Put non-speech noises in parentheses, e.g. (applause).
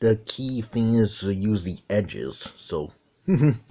the key thing is to use the edges so (laughs)